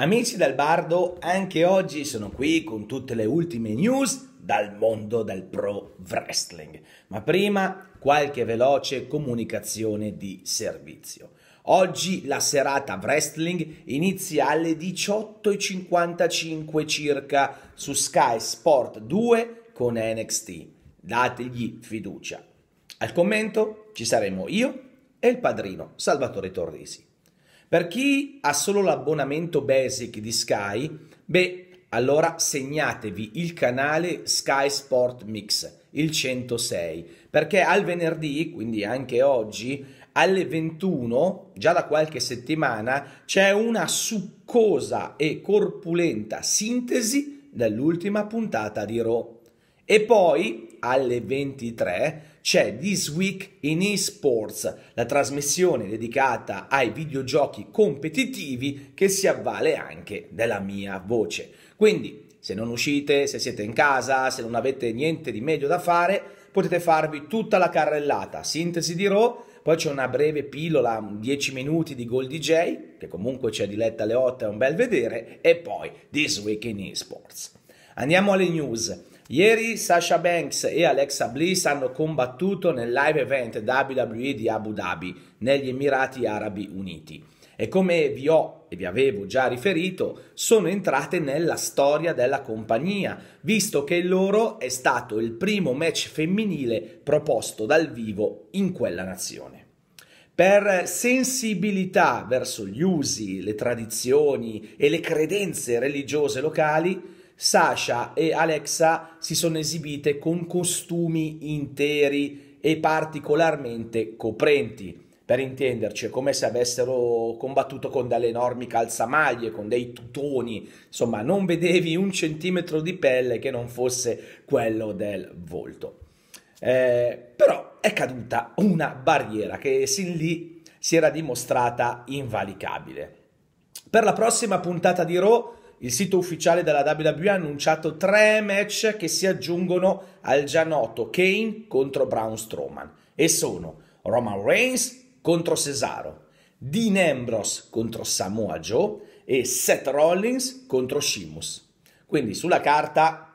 Amici del Bardo, anche oggi sono qui con tutte le ultime news dal mondo del pro wrestling. Ma prima qualche veloce comunicazione di servizio. Oggi la serata wrestling inizia alle 18.55 circa su Sky Sport 2 con NXT. Dategli fiducia. Al commento ci saremo io e il padrino Salvatore Torrisi. Per chi ha solo l'abbonamento basic di Sky, beh, allora segnatevi il canale Sky Sport Mix, il 106, perché al venerdì, quindi anche oggi, alle 21, già da qualche settimana, c'è una succosa e corpulenta sintesi dell'ultima puntata di Raw. E poi alle 23 c'è This Week in Esports, la trasmissione dedicata ai videogiochi competitivi che si avvale anche della mia voce. Quindi, se non uscite, se siete in casa, se non avete niente di meglio da fare, potete farvi tutta la carrellata, sintesi di Raw, poi c'è una breve pillola, 10 minuti di Gold DJ, che comunque c'è Diletta alle 8, è un bel vedere, e poi This Week in Esports. Andiamo alle news. Ieri Sasha Banks e Alexa Bliss hanno combattuto nel live event WWE di Abu Dhabi negli Emirati Arabi Uniti e come vi ho e vi avevo già riferito sono entrate nella storia della compagnia visto che il loro è stato il primo match femminile proposto dal vivo in quella nazione per sensibilità verso gli usi, le tradizioni e le credenze religiose locali, Sasha e Alexa si sono esibite con costumi interi e particolarmente coprenti. Per intenderci, è come se avessero combattuto con delle enormi calzamaglie, con dei tutoni, insomma, non vedevi un centimetro di pelle che non fosse quello del volto. Eh, però è caduta una barriera che sin lì si era dimostrata invalicabile. Per la prossima puntata di Raw il sito ufficiale della WWE ha annunciato tre match che si aggiungono al già noto Kane contro Braun Strowman e sono Roman Reigns contro Cesaro, Dean Ambrose contro Samoa Joe e Seth Rollins contro Sheamus. Quindi sulla carta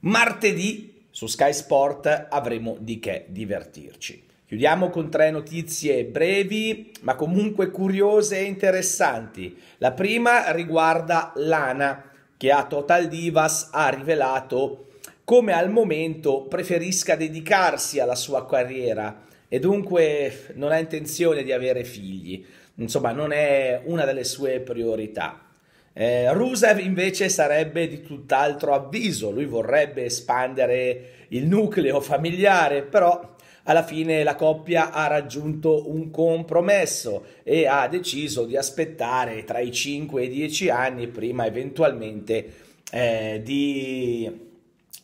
martedì su Sky Sport avremo di che divertirci. Chiudiamo con tre notizie brevi, ma comunque curiose e interessanti. La prima riguarda l'ANA, che a Total Divas ha rivelato come al momento preferisca dedicarsi alla sua carriera e dunque non ha intenzione di avere figli. Insomma, non è una delle sue priorità. Eh, Rusev invece sarebbe di tutt'altro avviso, lui vorrebbe espandere il nucleo familiare, però alla fine la coppia ha raggiunto un compromesso e ha deciso di aspettare tra i 5 e i 10 anni prima eventualmente eh, di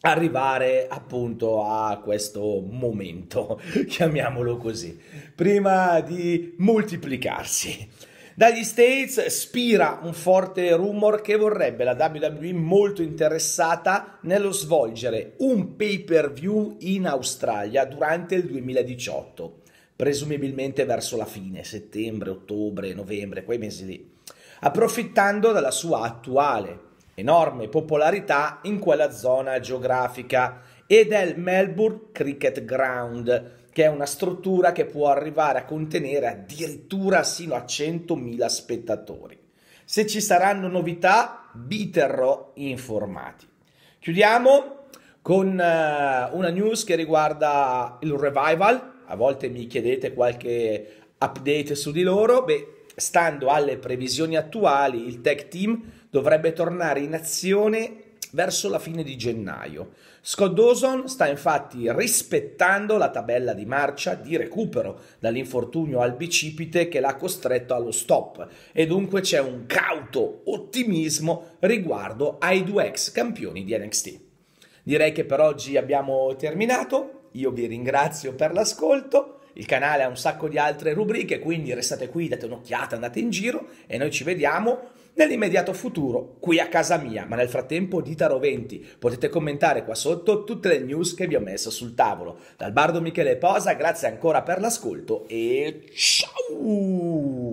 arrivare appunto a questo momento, chiamiamolo così, prima di moltiplicarsi. Dagli States spira un forte rumor che vorrebbe la WWE molto interessata nello svolgere un pay per view in Australia durante il 2018, presumibilmente verso la fine, settembre, ottobre, novembre, quei mesi lì, approfittando della sua attuale enorme popolarità in quella zona geografica e del Melbourne Cricket Ground, che è una struttura che può arrivare a contenere addirittura sino a 100.000 spettatori. Se ci saranno novità, vi terrò informati. Chiudiamo con eh, una news che riguarda il revival. A volte mi chiedete qualche update su di loro. Beh, stando alle previsioni attuali, il tech team dovrebbe tornare in azione verso la fine di gennaio. Scott Dawson sta infatti rispettando la tabella di marcia di recupero dall'infortunio al bicipite che l'ha costretto allo stop e dunque c'è un cauto ottimismo riguardo ai due ex campioni di NXT. Direi che per oggi abbiamo terminato, io vi ringrazio per l'ascolto. Il canale ha un sacco di altre rubriche, quindi restate qui, date un'occhiata, andate in giro e noi ci vediamo nell'immediato futuro qui a casa mia, ma nel frattempo dita roventi, Potete commentare qua sotto tutte le news che vi ho messo sul tavolo. Dal bardo Michele Posa, grazie ancora per l'ascolto e ciao!